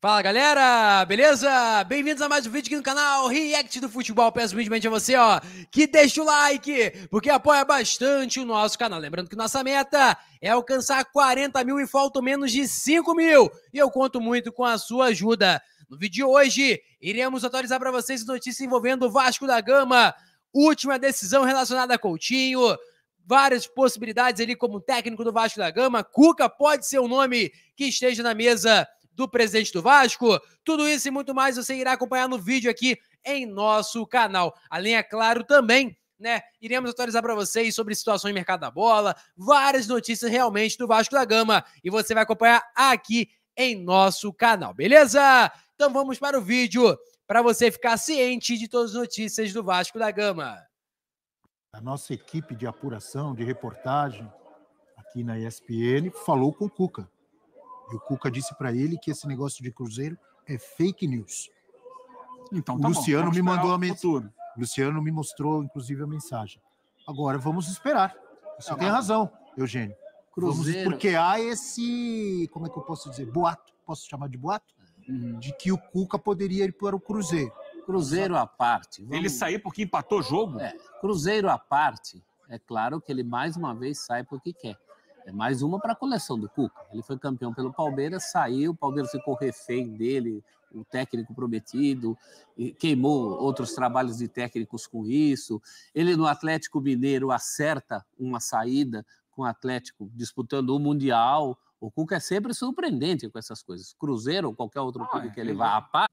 Fala galera, beleza? Bem-vindos a mais um vídeo aqui no canal React do Futebol. Peço humildemente a você, ó, que deixa o like, porque apoia bastante o nosso canal. Lembrando que nossa meta é alcançar 40 mil e faltam menos de 5 mil. E eu conto muito com a sua ajuda. No vídeo de hoje, iremos atualizar para vocês notícias envolvendo o Vasco da Gama, última decisão relacionada a Coutinho, várias possibilidades ali como técnico do Vasco da Gama. Cuca pode ser o um nome que esteja na mesa do presidente do Vasco? Tudo isso e muito mais você irá acompanhar no vídeo aqui em nosso canal. Além, é claro, também né? Iremos atualizar para vocês sobre situações em mercado da bola, várias notícias realmente do Vasco da Gama e você vai acompanhar aqui em nosso canal, beleza? Então vamos para o vídeo para você ficar ciente de todas as notícias do Vasco da Gama. A nossa equipe de apuração, de reportagem aqui na ESPN falou com o Cuca. E o Cuca disse para ele que esse negócio de Cruzeiro é fake news. Então, tá Luciano bom, me mandou a mensagem. Luciano me mostrou, inclusive, a mensagem. Agora vamos esperar. Você tá tem razão, Eugênio. Cruzeiro. Vamos, porque há esse, como é que eu posso dizer, boato, posso chamar de boato? Uhum. De que o Cuca poderia ir para o Cruzeiro. Cruzeiro à parte. Vamos... Ele sair porque empatou o jogo? É, cruzeiro à parte, é claro que ele mais uma vez sai porque quer. É mais uma para a coleção do Cuca. Ele foi campeão pelo Palmeiras, saiu, o Palmeiras ficou refém dele, o técnico prometido, queimou outros trabalhos de técnicos com isso. Ele no Atlético Mineiro acerta uma saída com o Atlético disputando o Mundial. O Cuca é sempre surpreendente com essas coisas. Cruzeiro ou qualquer outro ah, clube é que ele vá a par,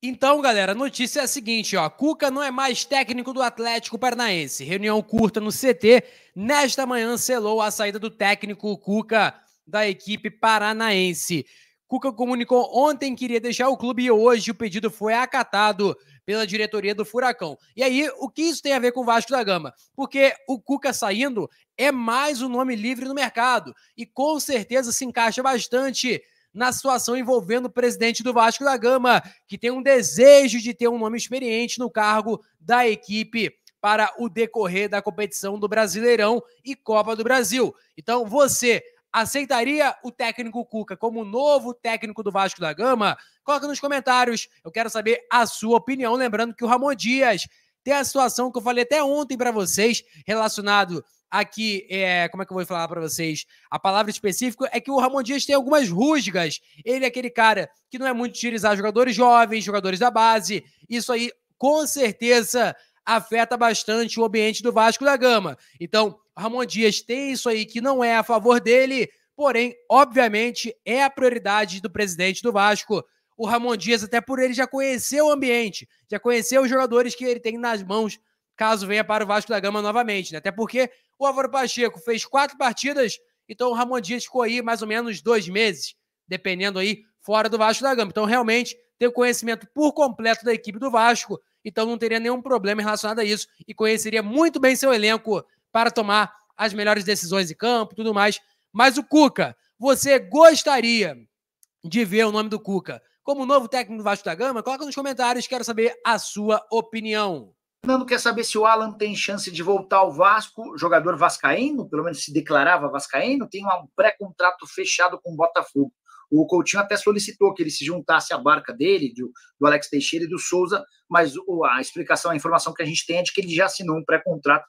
então, galera, a notícia é a seguinte, ó. Cuca não é mais técnico do Atlético Paranaense. Reunião curta no CT. Nesta manhã selou a saída do técnico Cuca da equipe paranaense. Cuca comunicou ontem que iria deixar o clube e hoje o pedido foi acatado pela diretoria do Furacão. E aí, o que isso tem a ver com o Vasco da Gama? Porque o Cuca saindo é mais um nome livre no mercado e com certeza se encaixa bastante na situação envolvendo o presidente do Vasco da Gama, que tem um desejo de ter um nome experiente no cargo da equipe para o decorrer da competição do Brasileirão e Copa do Brasil. Então, você aceitaria o técnico Cuca como novo técnico do Vasco da Gama? Coloca nos comentários. Eu quero saber a sua opinião, lembrando que o Ramon Dias tem a situação que eu falei até ontem para vocês relacionado aqui, é, como é que eu vou falar para vocês? A palavra específica é que o Ramon Dias tem algumas rusgas. Ele é aquele cara que não é muito utilizar jogadores jovens, jogadores da base. Isso aí, com certeza, afeta bastante o ambiente do Vasco da Gama. Então, Ramon Dias tem isso aí que não é a favor dele, porém, obviamente, é a prioridade do presidente do Vasco. O Ramon Dias, até por ele já conhecer o ambiente, já conhecer os jogadores que ele tem nas mãos caso venha para o Vasco da Gama novamente, né? Até porque o Álvaro Pacheco fez quatro partidas, então o Ramon Dias ficou aí mais ou menos dois meses, dependendo aí, fora do Vasco da Gama. Então, realmente, tem conhecimento por completo da equipe do Vasco, então não teria nenhum problema relacionado a isso e conheceria muito bem seu elenco para tomar as melhores decisões de campo tudo mais. Mas o Cuca, você gostaria de ver o nome do Cuca como novo técnico do Vasco da Gama? Coloca nos comentários, quero saber a sua opinião. Fernando quer saber se o Alan tem chance de voltar ao Vasco, jogador vascaíno, pelo menos se declarava vascaíno, tem um pré-contrato fechado com o Botafogo. O Coutinho até solicitou que ele se juntasse à barca dele, do, Alex Teixeira e do Souza, mas a explicação, a informação que a gente tem é de que ele já assinou um pré-contrato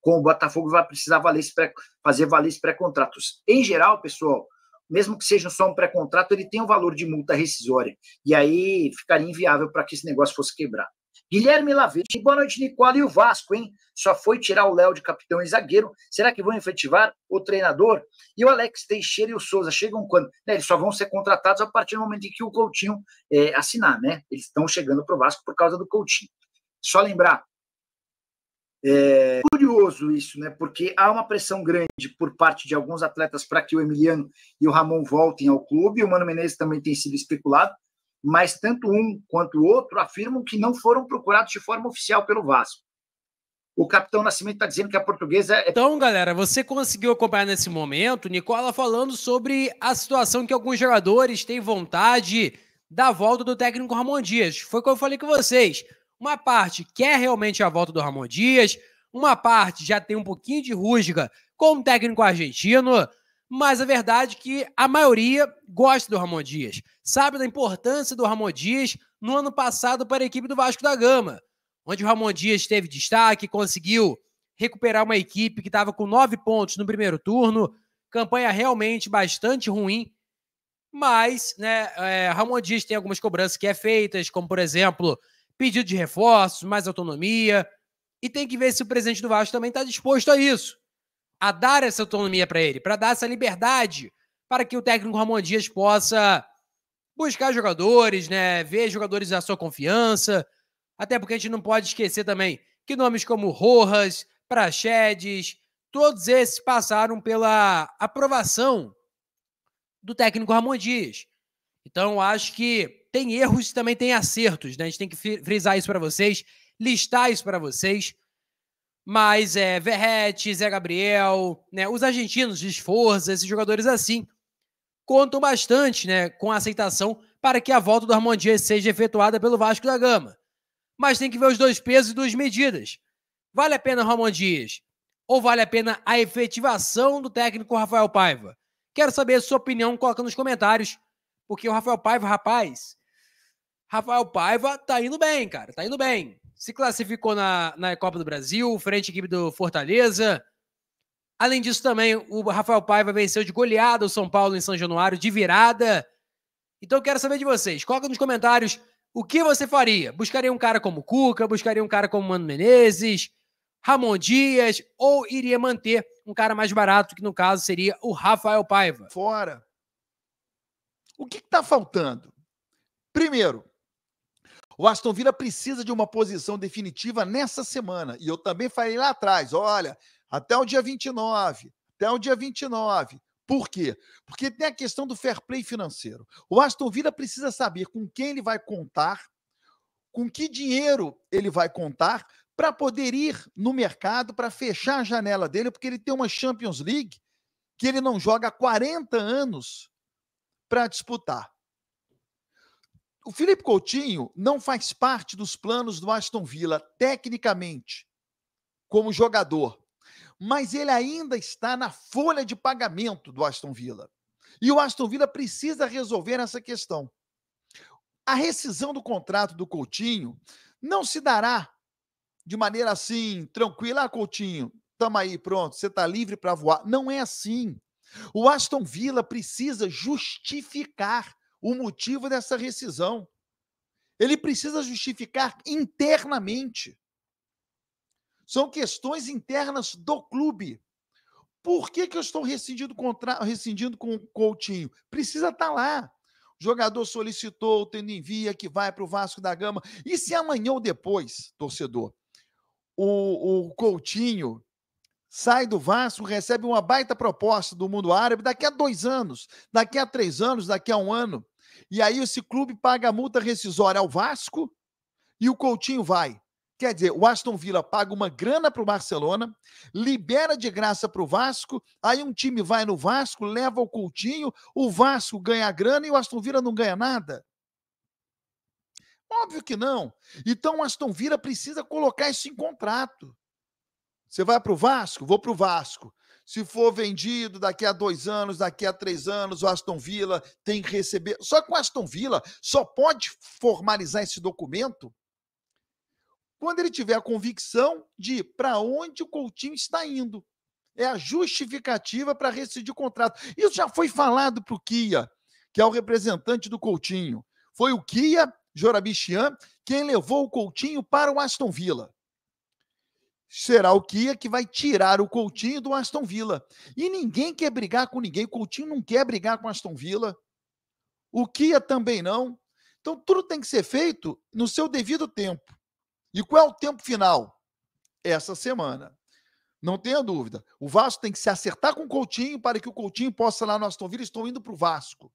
com o Botafogo vai precisar valer pré, fazer valer esse pré-contrato. Em geral, pessoal, mesmo que seja só um pré-contrato, ele tem um valor de multa rescisória. E aí ficaria inviável para que esse negócio fosse quebrado. Guilherme Lavete, boa noite, Nicola. E o Vasco, hein? Só foi tirar o Léo de capitão e zagueiro. Será que vão efetivar o treinador? E o Alex Teixeira e o Souza chegam quando? Né, eles só vão ser contratados a partir do momento em que o Coutinho é, assinar, né? Eles estão chegando para o Vasco por causa do Coutinho. Só lembrar. É curioso isso, né? Porque há uma pressão grande por parte de alguns atletas para que o Emiliano e o Ramon voltem ao clube. O Mano Menezes também tem sido especulado mas tanto um quanto o outro afirmam que não foram procurados de forma oficial pelo Vasco. O capitão Nascimento está dizendo que a portuguesa é. Então, galera, você conseguiu acompanhar nesse momento Nicola falando sobre a situação que alguns jogadores têm vontade da volta do técnico Ramon Dias. Foi o que eu falei com vocês. Uma parte quer realmente a volta do Ramon Dias, uma parte já tem um pouquinho de rusga com o técnico argentino, mas a verdade é que a maioria gosta do Ramon Dias, sabe da importância do Ramon Dias no ano passado para a equipe do Vasco da Gama, onde o Ramon Dias teve destaque, conseguiu recuperar uma equipe que estava com nove pontos no primeiro turno, campanha realmente bastante ruim, mas né, é, Ramon Dias tem algumas cobranças que é feitas, como por exemplo, pedido de reforços, mais autonomia, e tem que ver se o presidente do Vasco também está disposto a isso a dar essa autonomia para ele, para dar essa liberdade para que o técnico Ramon Dias possa buscar jogadores, né, ver jogadores da sua confiança, até porque a gente não pode esquecer também que nomes como Rojas, Praxedes, todos esses passaram pela aprovação do técnico Ramon Dias. Então, acho que tem erros e também tem acertos, né? A gente tem que frisar isso para vocês, listar isso para vocês. Mas é Verrete, Zé Gabriel, né? Os argentinos de esforço, esses jogadores assim, contam bastante, né? Com a aceitação para que a volta do Ramon Dias seja efetuada pelo Vasco da Gama. Mas tem que ver os dois pesos e duas medidas. Vale a pena o Ramon Dias? Ou vale a pena a efetivação do técnico Rafael Paiva? Quero saber a sua opinião, coloca nos comentários. Porque o Rafael Paiva, rapaz, Rafael Paiva tá indo bem, cara, tá indo bem se classificou na, na Copa do Brasil, frente à equipe do Fortaleza. Além disso, também o Rafael Paiva venceu de goleada o São Paulo em São Januário, de virada. Então, quero saber de vocês. Coloca nos comentários o que você faria. Buscaria um cara como Cuca, buscaria um cara como Mano Menezes, Ramon Dias, ou iria manter um cara mais barato, que no caso seria o Rafael Paiva? Fora. O que está faltando? Primeiro, o Aston Villa precisa de uma posição definitiva nessa semana. E eu também falei lá atrás: olha, até o dia 29, até o dia 29. Por quê? Porque tem a questão do fair play financeiro. O Aston Villa precisa saber com quem ele vai contar, com que dinheiro ele vai contar para poder ir no mercado para fechar a janela dele, porque ele tem uma Champions League que ele não joga há 40 anos para disputar. O Felipe Coutinho não faz parte dos planos do Aston Villa, tecnicamente, como jogador. Mas ele ainda está na folha de pagamento do Aston Villa. E o Aston Villa precisa resolver essa questão. A rescisão do contrato do Coutinho não se dará de maneira assim, tranquila, ah, Coutinho, tamo aí, pronto, você tá livre para voar. Não é assim. O Aston Villa precisa justificar o motivo dessa rescisão. Ele precisa justificar internamente. São questões internas do clube. Por que, que eu estou rescindindo, contra... rescindindo com o Coutinho? Precisa estar tá lá. O jogador solicitou, tendo via que vai para o Vasco da Gama. E se amanhã ou depois, torcedor, o, o Coutinho sai do Vasco, recebe uma baita proposta do mundo árabe daqui a dois anos, daqui a três anos, daqui a um ano, e aí esse clube paga a multa rescisória ao Vasco e o Coutinho vai. Quer dizer, o Aston Villa paga uma grana para o Barcelona, libera de graça para o Vasco, aí um time vai no Vasco, leva o Coutinho, o Vasco ganha a grana e o Aston Villa não ganha nada. Óbvio que não. Então o Aston Villa precisa colocar isso em contrato. Você vai para o Vasco? Vou para o Vasco. Se for vendido daqui a dois anos, daqui a três anos, o Aston Villa tem que receber. Só que o Aston Villa só pode formalizar esse documento quando ele tiver a convicção de para onde o Coutinho está indo. É a justificativa para rescindir o contrato. Isso já foi falado para o Kia, que é o representante do Coutinho. Foi o Kia Jorabichian quem levou o Coutinho para o Aston Villa será o Kia que vai tirar o Coutinho do Aston Villa. E ninguém quer brigar com ninguém. O Coutinho não quer brigar com o Aston Villa. O Kia também não. Então tudo tem que ser feito no seu devido tempo. E qual é o tempo final? Essa semana. Não tenha dúvida. O Vasco tem que se acertar com o Coutinho para que o Coutinho possa lá no Aston Villa. Estou indo para o Vasco.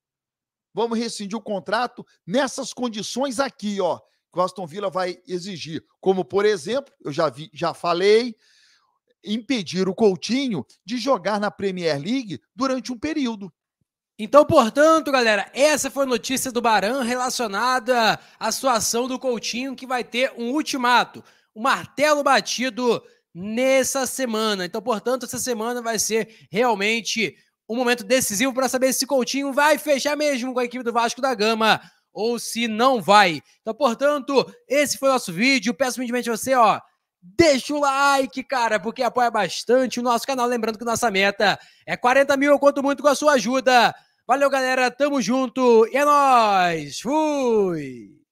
Vamos rescindir o contrato nessas condições aqui, ó que o Aston Villa vai exigir. Como, por exemplo, eu já, vi, já falei, impedir o Coutinho de jogar na Premier League durante um período. Então, portanto, galera, essa foi a notícia do Barão relacionada à situação do Coutinho, que vai ter um ultimato, um martelo batido nessa semana. Então, portanto, essa semana vai ser realmente um momento decisivo para saber se Coutinho vai fechar mesmo com a equipe do Vasco da Gama ou se não vai. Então, portanto, esse foi o nosso vídeo. Peço humildemente a você, ó, deixa o like, cara, porque apoia bastante o nosso canal. Lembrando que nossa meta é 40 mil, eu conto muito com a sua ajuda. Valeu, galera, tamo junto e é nóis! Fui!